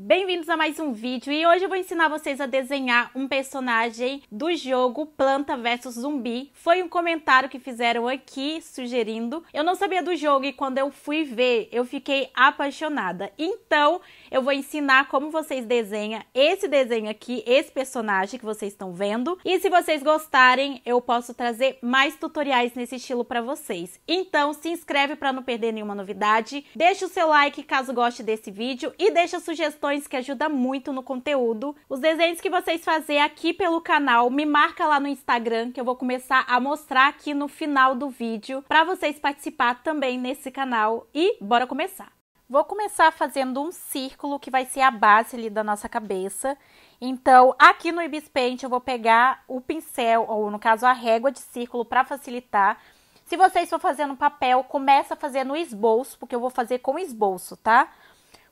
Bem-vindos a mais um vídeo e hoje eu vou ensinar vocês a desenhar um personagem do jogo Planta vs Zumbi. Foi um comentário que fizeram aqui sugerindo. Eu não sabia do jogo e quando eu fui ver, eu fiquei apaixonada. Então, eu vou ensinar como vocês desenham esse desenho aqui, esse personagem que vocês estão vendo. E se vocês gostarem, eu posso trazer mais tutoriais nesse estilo para vocês. Então, se inscreve para não perder nenhuma novidade, deixa o seu like caso goste desse vídeo e deixa sugestões que ajuda muito no conteúdo. Os desenhos que vocês fazer aqui pelo canal, me marca lá no Instagram que eu vou começar a mostrar aqui no final do vídeo para vocês participar também nesse canal e bora começar. Vou começar fazendo um círculo que vai ser a base ali da nossa cabeça. Então, aqui no Ibis Paint eu vou pegar o pincel, ou no caso a régua de círculo para facilitar. Se vocês for fazendo papel, começa a fazer no esboço, porque eu vou fazer com esboço, tá?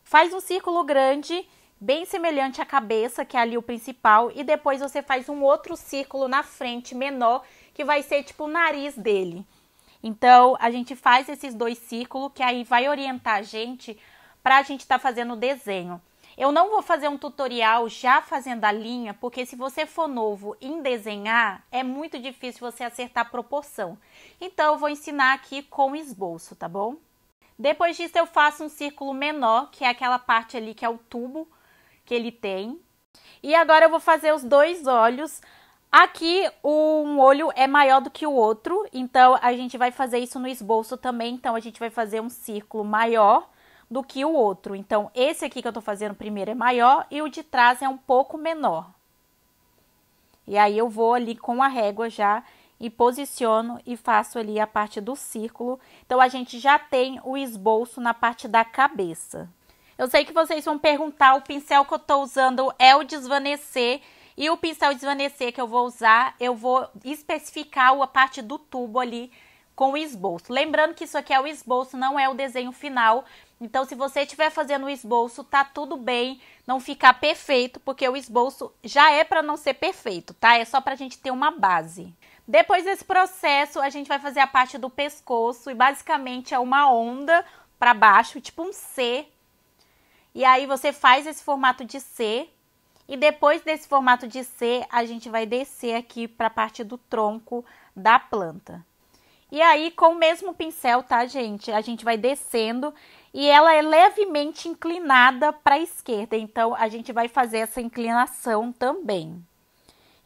Faz um círculo grande, bem semelhante à cabeça, que é ali o principal, e depois você faz um outro círculo na frente, menor, que vai ser tipo o nariz dele. Então, a gente faz esses dois círculos, que aí vai orientar a gente para a gente estar tá fazendo o desenho. Eu não vou fazer um tutorial já fazendo a linha, porque se você for novo em desenhar, é muito difícil você acertar a proporção. Então, eu vou ensinar aqui com esboço, tá bom? Depois disso eu faço um círculo menor, que é aquela parte ali que é o tubo que ele tem. E agora eu vou fazer os dois olhos. Aqui um olho é maior do que o outro, então a gente vai fazer isso no esboço também. Então a gente vai fazer um círculo maior do que o outro. Então esse aqui que eu tô fazendo primeiro é maior e o de trás é um pouco menor. E aí eu vou ali com a régua já e posiciono e faço ali a parte do círculo. Então a gente já tem o esboço na parte da cabeça. Eu sei que vocês vão perguntar, o pincel que eu estou usando é o desvanecer e o pincel desvanecer que eu vou usar, eu vou especificar a parte do tubo ali com o esboço. Lembrando que isso aqui é o esboço, não é o desenho final. Então, se você estiver fazendo o esboço, tá tudo bem, não ficar perfeito, porque o esboço já é para não ser perfeito, tá? É só para a gente ter uma base. Depois desse processo, a gente vai fazer a parte do pescoço e basicamente é uma onda para baixo, tipo um C. E aí você faz esse formato de C. E depois desse formato de C, a gente vai descer aqui para a parte do tronco da planta. E aí, com o mesmo pincel, tá, gente? A gente vai descendo e ela é levemente inclinada para a esquerda. Então, a gente vai fazer essa inclinação também.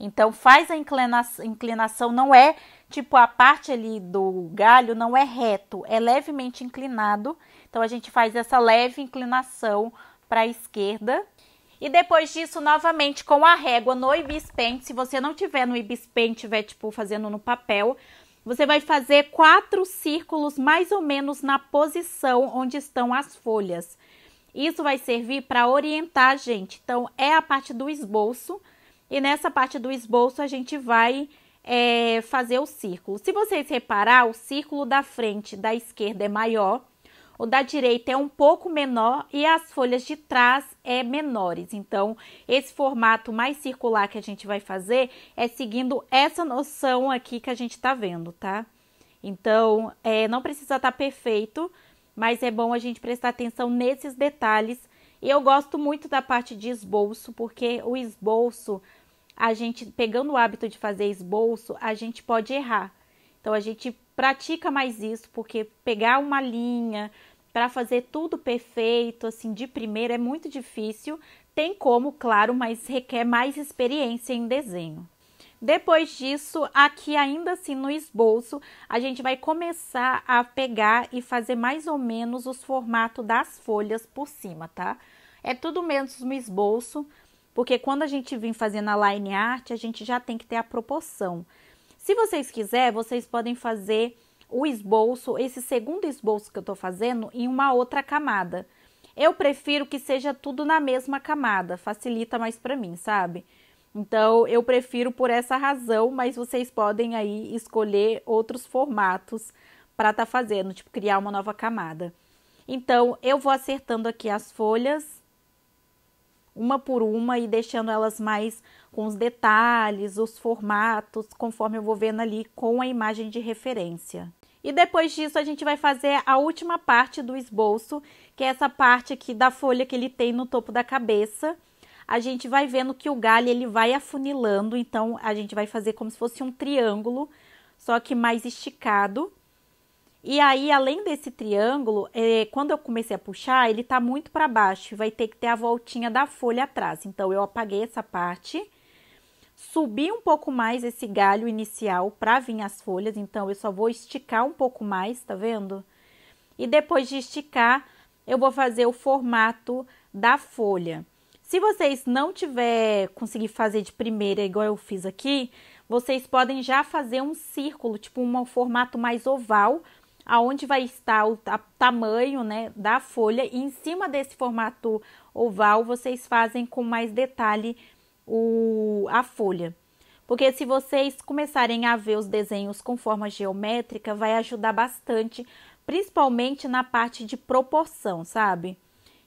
Então faz a inclinação, não é tipo a parte ali do galho não é reto, é levemente inclinado. Então a gente faz essa leve inclinação para a esquerda. E depois disso, novamente com a régua no ibis se você não tiver no ibis tiver tipo fazendo no papel, você vai fazer quatro círculos mais ou menos na posição onde estão as folhas. Isso vai servir para orientar a gente. Então é a parte do esboço e nessa parte do esboço a gente vai é, fazer o círculo. Se vocês reparar, o círculo da frente da esquerda é maior, o da direita é um pouco menor e as folhas de trás é menores. Então, esse formato mais circular que a gente vai fazer é seguindo essa noção aqui que a gente está vendo, tá? Então, é, não precisa estar tá perfeito, mas é bom a gente prestar atenção nesses detalhes. E eu gosto muito da parte de esboço, porque o esboço a gente pegando o hábito de fazer esboço, a gente pode errar. Então a gente pratica mais isso, porque pegar uma linha para fazer tudo perfeito, assim, de primeira é muito difícil. Tem como, claro, mas requer mais experiência em desenho. Depois disso, aqui ainda assim no esboço, a gente vai começar a pegar e fazer mais ou menos os formatos das folhas por cima, tá? É tudo menos no esboço, porque quando a gente vem fazendo a line art, a gente já tem que ter a proporção. Se vocês quiserem, vocês podem fazer o esboço, esse segundo esboço que eu estou fazendo, em uma outra camada. Eu prefiro que seja tudo na mesma camada, facilita mais para mim, sabe? Então eu prefiro por essa razão, mas vocês podem aí escolher outros formatos para estar tá fazendo, tipo criar uma nova camada. Então eu vou acertando aqui as folhas uma por uma e deixando elas mais com os detalhes, os formatos, conforme eu vou vendo ali com a imagem de referência. E depois disso a gente vai fazer a última parte do esboço, que é essa parte aqui da folha que ele tem no topo da cabeça. A gente vai vendo que o galho ele vai afunilando, então a gente vai fazer como se fosse um triângulo, só que mais esticado. E aí, além desse triângulo, é, quando eu comecei a puxar, ele tá muito para baixo, vai ter que ter a voltinha da folha atrás. Então, eu apaguei essa parte, subi um pouco mais esse galho inicial para vir as folhas, então eu só vou esticar um pouco mais, tá vendo? E depois de esticar, eu vou fazer o formato da folha. Se vocês não tiver conseguir fazer de primeira, igual eu fiz aqui, vocês podem já fazer um círculo, tipo um formato mais oval, aonde vai estar o tamanho né, da folha e em cima desse formato oval vocês fazem com mais detalhe o, a folha. Porque se vocês começarem a ver os desenhos com forma geométrica, vai ajudar bastante, principalmente na parte de proporção, sabe?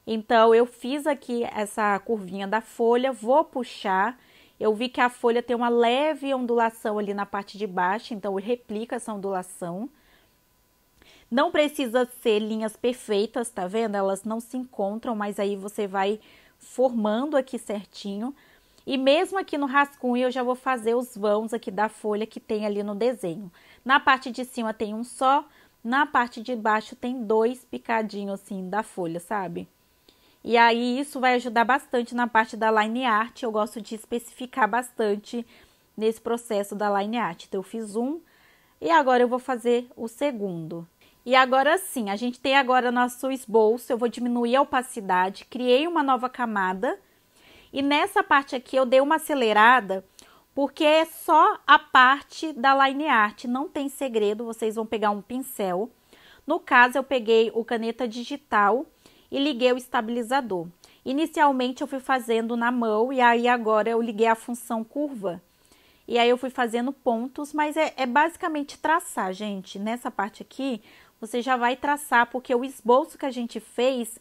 Então eu fiz aqui essa curvinha da folha, vou puxar eu vi que a folha tem uma leve ondulação ali na parte de baixo, então eu replico essa ondulação. Não precisa ser linhas perfeitas, tá vendo? Elas não se encontram, mas aí você vai formando aqui certinho. E mesmo aqui no rascunho, eu já vou fazer os vãos aqui da folha que tem ali no desenho. Na parte de cima tem um só, na parte de baixo tem dois picadinhos assim da folha, sabe? E aí isso vai ajudar bastante na parte da line art, eu gosto de especificar bastante nesse processo da line art. Então eu fiz um e agora eu vou fazer o segundo. E agora sim, a gente tem agora nosso esboço, eu vou diminuir a opacidade, criei uma nova camada. E nessa parte aqui eu dei uma acelerada, porque é só a parte da line art, não tem segredo, vocês vão pegar um pincel. No caso, eu peguei o caneta digital e liguei o estabilizador. Inicialmente eu fui fazendo na mão e aí agora eu liguei a função curva. E aí eu fui fazendo pontos, mas é, é basicamente traçar, gente. Nessa parte aqui, você já vai traçar, porque o esboço que a gente fez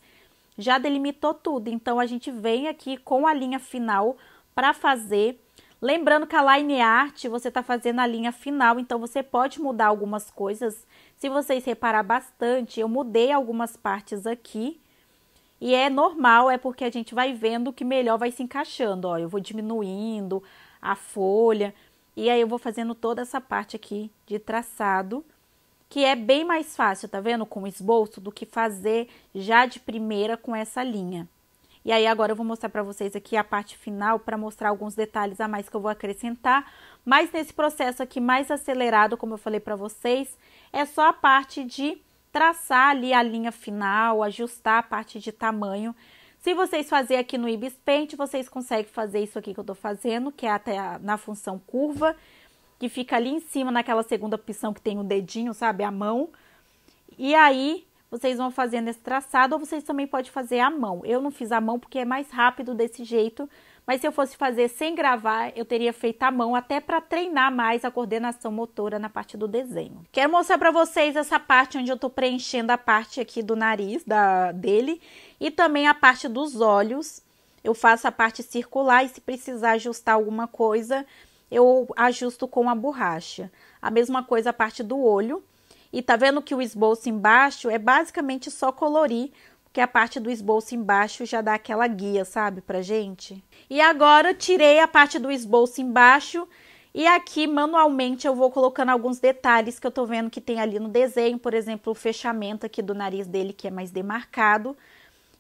já delimitou tudo. Então, a gente vem aqui com a linha final para fazer. Lembrando que a line art você está fazendo a linha final, então você pode mudar algumas coisas. Se vocês reparar bastante, eu mudei algumas partes aqui. E é normal, é porque a gente vai vendo que melhor vai se encaixando. Ó, eu vou diminuindo a folha e aí eu vou fazendo toda essa parte aqui de traçado que é bem mais fácil, tá vendo, com esboço do que fazer já de primeira com essa linha. E aí agora eu vou mostrar para vocês aqui a parte final para mostrar alguns detalhes a mais que eu vou acrescentar, mas nesse processo aqui mais acelerado, como eu falei para vocês, é só a parte de traçar ali a linha final, ajustar a parte de tamanho. Se vocês fazer aqui no Ibis Paint, vocês conseguem fazer isso aqui que eu estou fazendo, que é até na função curva, que fica ali em cima naquela segunda opção que tem o dedinho, sabe, a mão. E aí vocês vão fazendo esse traçado ou vocês também podem fazer a mão. Eu não fiz a mão porque é mais rápido desse jeito, mas se eu fosse fazer sem gravar, eu teria feito a mão até para treinar mais a coordenação motora na parte do desenho. Quero mostrar para vocês essa parte onde eu estou preenchendo a parte aqui do nariz da dele e também a parte dos olhos. Eu faço a parte circular e se precisar ajustar alguma coisa, eu ajusto com a borracha. A mesma coisa a parte do olho. E tá vendo que o esboço embaixo é basicamente só colorir, porque a parte do esboço embaixo já dá aquela guia, sabe, pra gente. E agora tirei a parte do esboço embaixo e aqui manualmente eu vou colocando alguns detalhes que eu tô vendo que tem ali no desenho, por exemplo, o fechamento aqui do nariz dele que é mais demarcado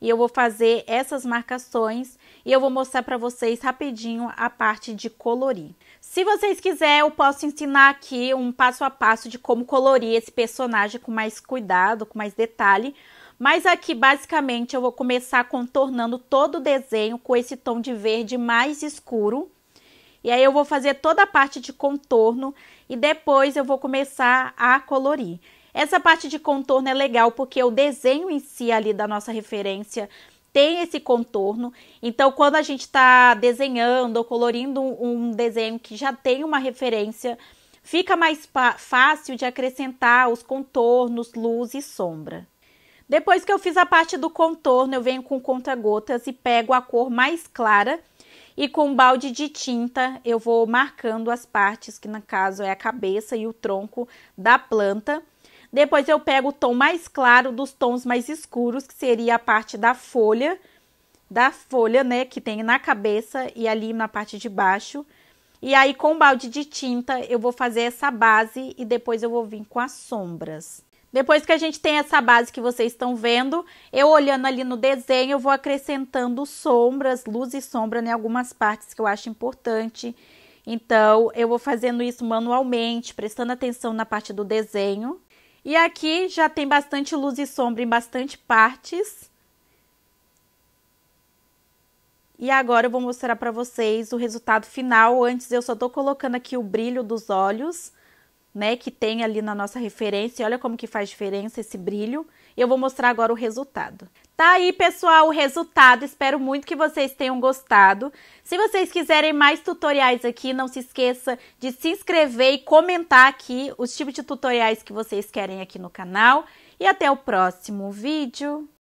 e eu vou fazer essas marcações e eu vou mostrar para vocês rapidinho a parte de colorir. Se vocês quiserem, eu posso ensinar aqui um passo a passo de como colorir esse personagem com mais cuidado, com mais detalhe, mas aqui basicamente eu vou começar contornando todo o desenho com esse tom de verde mais escuro. E aí eu vou fazer toda a parte de contorno e depois eu vou começar a colorir. Essa parte de contorno é legal porque o desenho em si ali da nossa referência tem esse contorno. Então, quando a gente está desenhando ou colorindo um, desenho que já tem uma referência, fica mais fácil de acrescentar os contornos, luz e sombra. Depois que eu fiz a parte do contorno, eu venho com conta-gotas e pego a cor mais clara e com um balde de tinta eu vou marcando as partes, que no caso é a cabeça e o tronco da planta. Depois eu pego o tom mais claro dos tons mais escuros, que seria a parte da folha, da folha, né, que tem na cabeça e ali na parte de baixo. E aí com um balde de tinta eu vou fazer essa base e depois eu vou vir com as sombras. Depois que a gente tem essa base que vocês estão vendo, eu olhando ali no desenho, eu vou acrescentando sombras, luz e sombra em né, algumas partes que eu acho importante. Então, eu vou fazendo isso manualmente, prestando atenção na parte do desenho. E aqui já tem bastante luz e sombra em bastante partes. E agora eu vou mostrar para vocês o resultado final. Antes eu só estou colocando aqui o brilho dos olhos né, que tem ali na nossa referência. Olha como que faz diferença esse brilho. Eu vou mostrar agora o resultado. Tá aí, pessoal, o resultado. Espero muito que vocês tenham gostado. Se vocês quiserem mais tutoriais aqui, não se esqueça de se inscrever e comentar aqui os tipos de tutoriais que vocês querem aqui no canal. E até o próximo vídeo.